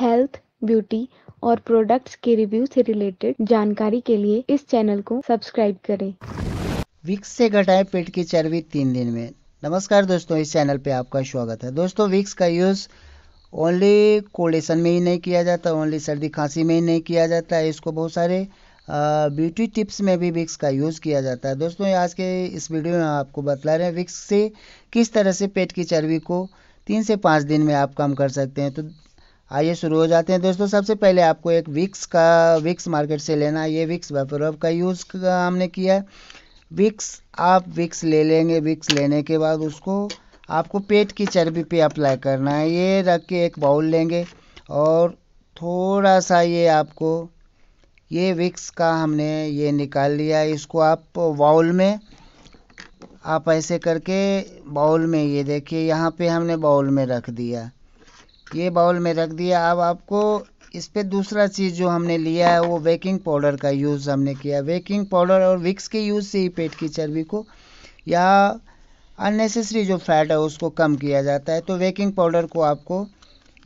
health beauty और products के review से रिलेटेड जानकारी के लिए इस चैनल को सब्सक्राइब करें विक्स से घटाएं पेट की चर्बी तीन दिन में नमस्कार दोस्तों इस चैनल पे आपका स्वागत है दोस्तों विक्स का यूज़ ओनली कोलेशन में ही नहीं किया जाता ओनली सर्दी खांसी में ही नहीं किया जाता है इसको बहुत सारे ब्यूटी टिप्स में भी विक्स का यूज़ किया जाता है दोस्तों आज के इस वीडियो में आपको बतला रहे हैं विक्स से किस तरह से पेट की चर्बी को तीन से पाँच दिन में आप कम कर सकते हैं तो आइए शुरू हो जाते हैं दोस्तों सबसे पहले आपको एक विक्स का विक्स मार्केट से लेना है ये विक्स वेपरव का यूज़ हमने किया है विक्स आप विक्स ले लेंगे विक्स लेने के बाद उसको आपको पेट की चर्बी पे अप्लाई करना है ये रख के एक बाउल लेंगे और थोड़ा सा ये आपको ये विक्स का हमने ये निकाल लिया इसको आप बाउल में आप ऐसे करके बाउल में ये देखिए यहाँ पे हमने बाउल में रख दिया ये बाउल में रख दिया अब आपको इस पर दूसरा चीज़ जो हमने लिया है वो बेकिंग पाउडर का यूज़ हमने किया बेकिंग पाउडर और विक्स के यूज़ से ही पेट की चर्बी को या अननेसेसरी जो फैट है उसको कम किया जाता है तो बेकिंग पाउडर को आपको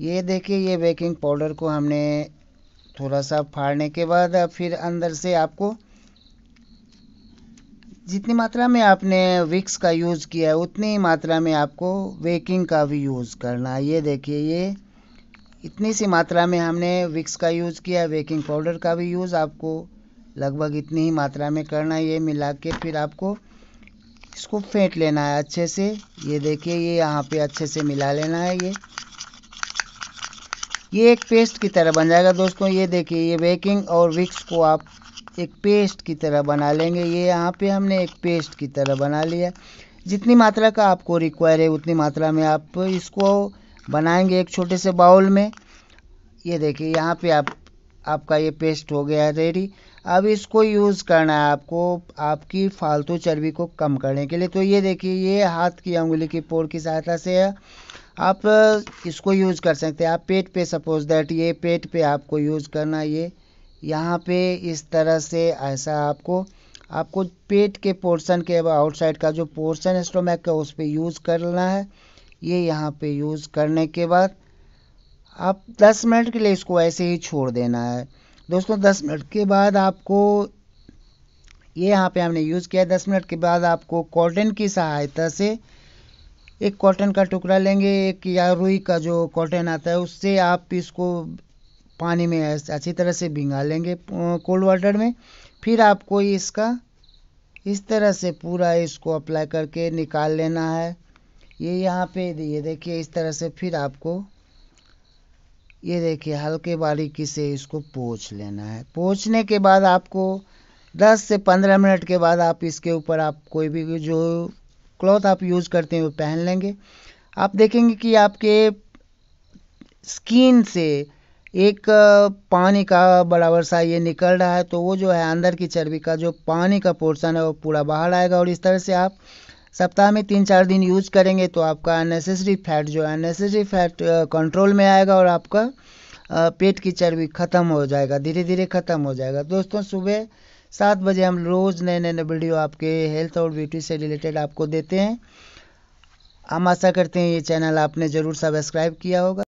ये देखिए ये बेकिंग पाउडर को हमने थोड़ा सा फाड़ने के बाद फिर अंदर से आपको जितनी मात्रा में आपने विक्स का यूज़ किया है उतनी ही मात्रा में आपको वेकिंग का भी यूज़ करना है ये देखिए ये इतनी सी मात्रा में हमने विक्स का यूज़ किया है वेकिंग पाउडर का भी यूज़ आपको लगभग इतनी ही मात्रा में करना है ये मिला के फिर आपको इसको फेंट लेना है अच्छे से ये देखिए ये यहाँ पे अच्छे से मिला लेना है ये ये एक पेस्ट की तरह बन जाएगा दोस्तों ये देखिए ये बेकिंग और विक्स को आप एक पेस्ट की तरह बना लेंगे ये यहाँ पे हमने एक पेस्ट की तरह बना लिया जितनी मात्रा का आपको रिक्वायर है उतनी मात्रा में आप इसको बनाएंगे एक छोटे से बाउल में ये देखिए यहाँ पे आप आपका ये पेस्ट हो गया है रेडी अब इसको यूज़ करना है आपको आपकी फालतू चर्बी को कम करने के लिए तो ये देखिए ये हाथ की उंगली की पोर की सहायता से है आप इसको यूज़ कर सकते हैं आप पेट पे सपोज दैट ये पेट पे आपको यूज़ करना ये यहाँ पे इस तरह से ऐसा आपको आपको पेट के पोर्शन के आउटसाइड का जो पोर्शन है स्टोमैक का उस पर यूज़ करना है ये यहाँ पे यूज़ करने के बाद आप 10 मिनट के लिए इसको ऐसे ही छोड़ देना है दोस्तों 10 मिनट के बाद आपको ये यहाँ पे हमने यूज़ किया 10 मिनट के बाद आपको कॉटन की सहायता से एक कॉटन का टुकड़ा लेंगे एक या रुई का जो कॉटन आता है उससे आप इसको पानी में अच्छी तरह से भिंगा लेंगे कोल्ड वाटर में फिर आपको इसका इस तरह से पूरा इसको अप्लाई करके निकाल लेना है ये यहाँ पे ये देखिए इस तरह से फिर आपको ये देखिए हल्के बारीकी से इसको पोछ लेना है पोछने के बाद आपको 10 से 15 मिनट के बाद आप इसके ऊपर आप कोई भी जो क्लॉथ आप यूज़ करते हैं वो पहन लेंगे आप देखेंगे कि आपके स्किन से एक पानी का बराबर सा ये निकल रहा है तो वो जो है अंदर की चर्बी का जो पानी का पोर्सन है वो पूरा बाहर आएगा और इस तरह से आप सप्ताह में तीन चार दिन यूज करेंगे तो आपका अननेसेसरी फैट जो है अननेसेसरी फैट कंट्रोल में आएगा और आपका पेट की चर्बी ख़त्म हो जाएगा धीरे धीरे ख़त्म हो जाएगा दोस्तों सुबह सात बजे हम रोज़ नए नए नए वीडियो आपके हेल्थ और ब्यूटी से रिलेटेड आपको देते हैं हम आशा करते हैं ये चैनल आपने ज़रूर सब्सक्राइब किया होगा